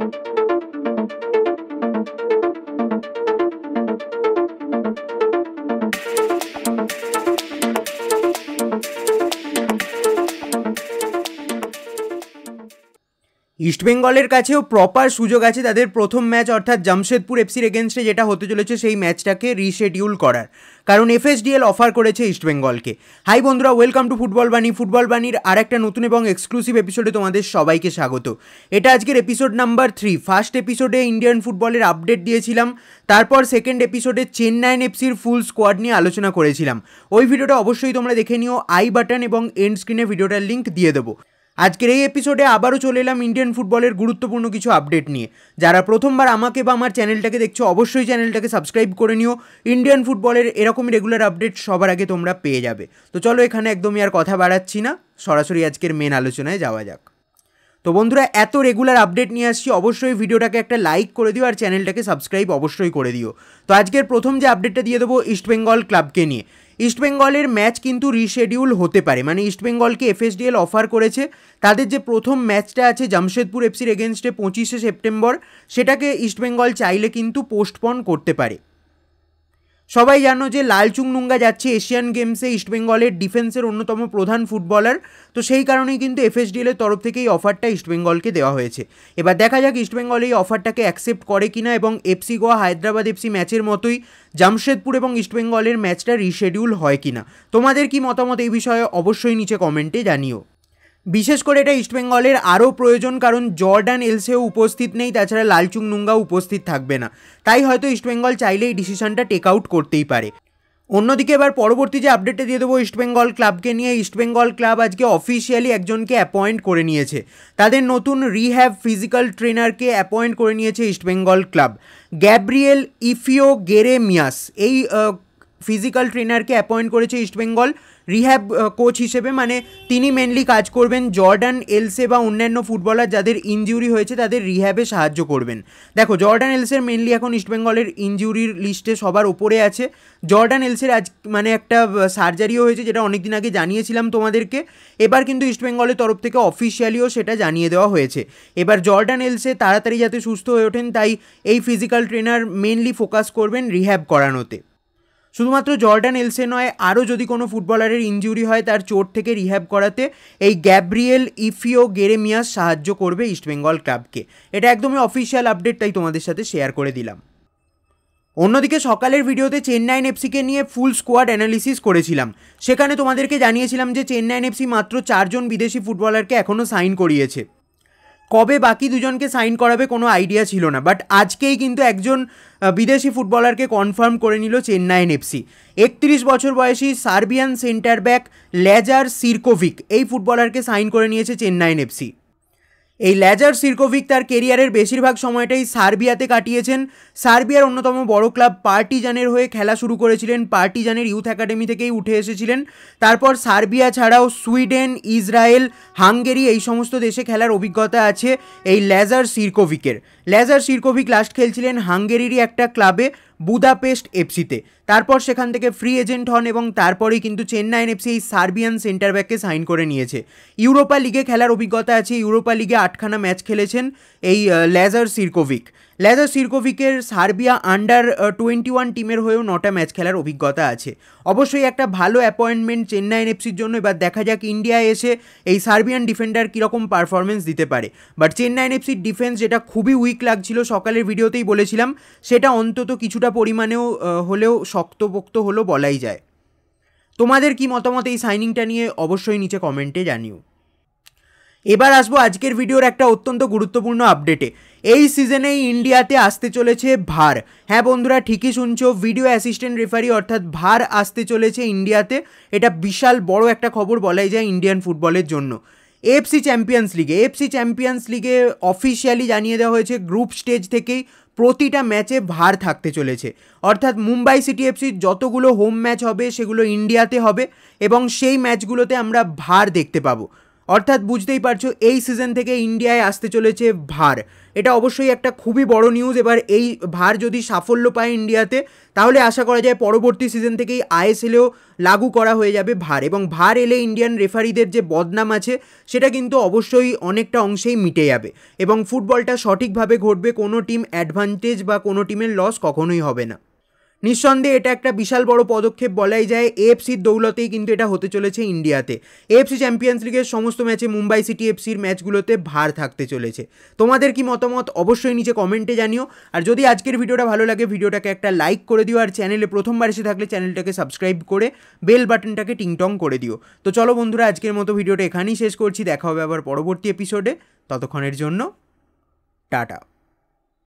Thank you. ইস্টবেঙ্গলের কাছেও proper সুযোগ আছে তাদের প্রথম ম্যাচ অর্থাৎ জামশেদপুর এফসির এগেনস্টে যেটা হতে চলেছে সেই ম্যাচটাকে রিশেডিউল করার কারণ এফএসডিএল অফার করেছে ইস্টবেঙ্গলকে হাই বন্ধুরা welcome to football Bani football বাণীর আর একটা নতুন এবং এক্সক্লুসিভ এপিসোডে তোমাদের সবাইকে স্বাগত এটা আজকের এপিসোড নাম্বার থ্রি ফার্স্ট এপিসোডে ইন্ডিয়ান ফুটবলের আপডেট দিয়েছিলাম তারপর সেকেন্ড এপিসোডে চেন্নাইন এফসির ফুল স্কোয়াড নিয়ে আলোচনা করেছিলাম ওই ভিডিওটা অবশ্যই তোমরা দেখে নিও আই বাটন এবং এন্ড স্ক্রিনে ভিডিওটার লিঙ্ক দিয়ে দেবো আজকের এই এপিসোডে আবারও চলে এলাম ইন্ডিয়ান ফুটবলের গুরুত্বপূর্ণ কিছু আপডেট নিয়ে যারা প্রথমবার আমাকে বা আমার চ্যানেলটাকে দেখছো অবশ্যই চ্যানেলটাকে সাবস্ক্রাইব করে নিও ইন্ডিয়ান ফুটবলের এরকমই রেগুলার আপডেট সবার আগে তোমরা পেয়ে যাবে তো চলো এখানে একদমই আর কথা বাড়াচ্ছি না সরাসরি আজকের মেন আলোচনায় যাওয়া যাক তো বন্ধুরা এত রেগুলার আপডেট নিয়ে আসছি অবশ্যই ভিডিওটাকে একটা লাইক করে দিও আর চ্যানেলটাকে সাবস্ক্রাইব অবশ্যই করে দিও তো আজকের প্রথম যে আপডেটটা দিয়ে দেবো ইস্টবেঙ্গল ক্লাবকে নিয়ে ইস্টবেঙ্গলের ম্যাচ কিন্তু রিশেডিউল হতে পারে মানে ইস্টবেঙ্গলকে এফএসডিএল অফার করেছে তাদের যে প্রথম ম্যাচটা আছে জামশেদপুর এফসির এগেনস্টে পঁচিশে সেপ্টেম্বর সেটাকে ইস্টবেঙ্গল চাইলে কিন্তু পোস্টপন করতে পারে সবাই জানো যে লালচুং নুঙ্গা যাচ্ছে এশিয়ান গেমসে ইস্টবেঙ্গলের ডিফেন্সের অন্যতম প্রধান ফুটবলার তো সেই কারণেই কিন্তু এফএসডিএলের তরফ থেকে এই অফারটা ইস্টবেঙ্গলকে দেওয়া হয়েছে এবার দেখা যাক ইস্টবেঙ্গল এই অফারটাকে অ্যাকসেপ্ট করে কিনা এবং এফসি গোয়া হায়দ্রাবাদ এফসি ম্যাচের মতোই জামশেদপুর এবং ইস্টবেঙ্গলের ম্যাচটা রিশেডিউল হয় কিনা তোমাদের কি মতামত এই বিষয়ে অবশ্যই নিচে কমেন্টে জানিও বিশেষ করে এটা ইস্টবেঙ্গলের আরও প্রয়োজন কারণ জর্ডান এলসেও উপস্থিত নেই তাছাড়া লালচুং নুঙ্গা উপস্থিত থাকবে না তাই হয়তো ইস্টবেঙ্গল চাইলে এই ডিসিশনটা টেক আউট করতেই পারে অন্যদিকে এবার পরবর্তী যে আপডেটটা দিয়ে দেবো ইস্টবেঙ্গল ক্লাবকে নিয়ে ইস্টবেঙ্গল ক্লাব আজকে অফিসিয়ালি একজনকে অ্যাপয়েন্ট করে নিয়েছে তাদের নতুন রিহ্যাব ফিজিক্যাল ট্রেনারকে অ্যাপয়েন্ট করে নিয়েছে ইস্টবেঙ্গল ক্লাব গ্যাব্রিয়েল ইফিও গেরে মিয়াস এই ফিজিক্যাল ট্রেনারকে অ্যাপয়েন্ট করেছে ইস্টবেঙ্গল রিহ্যাব কোচ হিসেবে মানে তিনি মেনলি কাজ করবেন জর্ডান এলসে বা অন্যান্য ফুটবলার যাদের ইনজিউরি হয়েছে তাদের রিহ্যাবে সাহায্য করবেন দেখো জর্ডান এলসের মেনলি এখন ইস্টবেঙ্গলের ইনজিউরির লিস্টে সবার ওপরে আছে জর্ডান এলসের আজ মানে একটা সার্জারিও হয়েছে যেটা অনেক দিন আগে জানিয়েছিলাম তোমাদেরকে এবার কিন্তু ইস্টবেঙ্গলের তরফ থেকে অফিসিয়ালিও সেটা জানিয়ে দেওয়া হয়েছে এবার জর্ডান এলসে তাড়াতাড়ি যাতে সুস্থ হয়ে ওঠেন তাই এই ফিজিক্যাল ট্রেনার মেনলি ফোকাস করবেন রিহ্যাব করানোতে শুধুমাত্র জর্ডান এলসে নয় আরও যদি কোনো ফুটবলারের ইঞ্জুরি হয় তার চোট থেকে রিহ্যাব করাতে এই গ্যাব্রিয়েল ইফিও গেরেমিয়াস সাহায্য করবে ইস্টবেঙ্গল ক্লাবকে এটা একদমই অফিসিয়াল আপডেট তাই তোমাদের সাথে শেয়ার করে দিলাম অন্যদিকে সকালের ভিডিওতে চেন্নাইন এফসিকে নিয়ে ফুল স্কোয়াড অ্যানালিসিস করেছিলাম সেখানে তোমাদেরকে জানিয়েছিলাম যে চেন্নাইন এফসি মাত্র চারজন বিদেশি ফুটবলারকে এখনও সাইন করিয়েছে কবে বাকি দুজনকে সাইন করাবে কোনো আইডিয়া ছিল না বাট আজকেই কিন্তু একজন বিদেশি ফুটবলারকে কনফার্ম করে নিল চেন্নাইন এফসি একত্রিশ বছর বয়সী Serbian centre back Lazar Cirkovic এই ফুটবলারকে সাইন করে নিয়েছে চেন্নাইন এফসি এই ল্যাজার সিরকোভিক তার কেরিয়ারের বেশিরভাগ সময়টাই সার্বিয়াতে কাটিয়েছেন সার্বিয়ার অন্যতম বড় ক্লাব পার্টিজানের হয়ে খেলা শুরু করেছিলেন পার্টিজানের ইউথ একাডেমি থেকেই উঠে এসেছিলেন তারপর সার্বিয়া ছাড়াও সুইডেন ইসরায়েল হাঙ্গেরি এই সমস্ত দেশে খেলার অভিজ্ঞতা আছে এই ল্যাজার সিরকোভিকের ল্যাজার সিরকোভিক লাস্ট খেলছিলেন হাঙ্গেরিরই একটা ক্লাবে বুদাপেস্ট এফসিতে তারপর সেখান থেকে ফ্রি এজেন্ট হন এবং তারপরেই কিন্তু চেন্নাই এফসি এই সার্বিয়ান সেন্টার ব্যাককে সাইন করে নিয়েছে ইউরোপা লিগে খেলার অভিজ্ঞতা আছে ইউরোপা লিগে আটখানা ম্যাচ খেলেছেন এই লেজার সিরকোভিক লেজার সিরকোভিকের সার্বিয়া আন্ডার টোয়েন্টি ওয়ান টিমের হয়েও নটা ম্যাচ খেলার অভিজ্ঞতা আছে অবশ্যই একটা ভালো অ্যাপয়েন্টমেন্ট চেন্নাই এফসির জন্য এবার দেখা যাক ইন্ডিয়ায় এসে এই সার্বিয়ান ডিফেন্ডার কীরকম পারফরমেন্স দিতে পারে বাট চেন্নাই এফসির ডিফেন্স যেটা খুবই উইক লাগছিল সকালের ভিডিওতেই বলেছিলাম সেটা অন্তত কিছুটা পরিমাণেও হলেও শক্তপোক্ত হলো বলাই যায় তোমাদের কি মতামত এই সাইনিংটা নিয়ে অবশ্যই নিচে কমেন্টে জানিও এবার আসবো আজকের ভিডিওর একটা অত্যন্ত গুরুত্বপূর্ণ আপডেটে এই সিজনেই ইন্ডিয়াতে আসতে চলেছে ভার হ্যাঁ বন্ধুরা ঠিকই শুনছো ভিডিও অ্যাসিস্ট্যান্ট রেফারি অর্থাৎ ভার আসতে চলেছে ইন্ডিয়াতে এটা বিশাল বড় একটা খবর বলাই যায় ইন্ডিয়ান ফুটবলের জন্য এফসি চ্যাম্পিয়ন্স লিগে এফসি চ্যাম্পিয়ন্স লিগে অফিসিয়ালি জানিয়ে দেওয়া হয়েছে গ্রুপ স্টেজ থেকেই প্রতিটা ম্যাচে ভার থাকতে চলেছে অর্থাৎ মুম্বাই সিটি এফসির যতগুলো হোম ম্যাচ হবে সেগুলো ইন্ডিয়াতে হবে এবং সেই ম্যাচগুলোতে আমরা ভার দেখতে পাবো অর্থাৎ বুঝতেই পারছো এই সিজন থেকে ইন্ডিয়ায় আসতে চলেছে ভার এটা অবশ্যই একটা খুবই বড় নিউজ এবার এই ভার যদি সাফল্য পায় ইন্ডিয়াতে তাহলে আশা করা যায় পরবর্তী সিজন থেকেই আইএসএলেও লাগু করা হয়ে যাবে ভার এবং ভার এলে ইন্ডিয়ান রেফারিদের যে বদনাম আছে সেটা কিন্তু অবশ্যই অনেকটা অংশেই মিটে যাবে এবং ফুটবলটা সঠিকভাবে ঘটবে কোনো টিম অ্যাডভান্টেজ বা কোনো টিমের লস কখনোই হবে না নিঃসন্দেহে এটা একটা বিশাল বড় পদক্ষেপ বলাই যায় এএফসির দৌলতেই কিন্তু এটা হতে চলেছে ইন্ডিয়াতে এফসি চ্যাম্পিয়ন্স লিগের সমস্ত ম্যাচে মুম্বাই সিটি এফসির ম্যাচগুলোতে ভার থাকতে চলেছে তোমাদের কি মতামত অবশ্যই নিচে কমেন্টে জানিও আর যদি আজকের ভিডিওটা ভালো লাগে ভিডিওটাকে একটা লাইক করে দিও আর চ্যানেলে প্রথমবার এসে থাকলে চ্যানেলটাকে সাবস্ক্রাইব করে বেল বাটনটাকে টিংটং করে দিও তো চলো বন্ধুরা আজকের মতো ভিডিওটা এখানেই শেষ করছি দেখা হবে আবার পরবর্তী এপিসোডে ততক্ষণের জন্য টাটা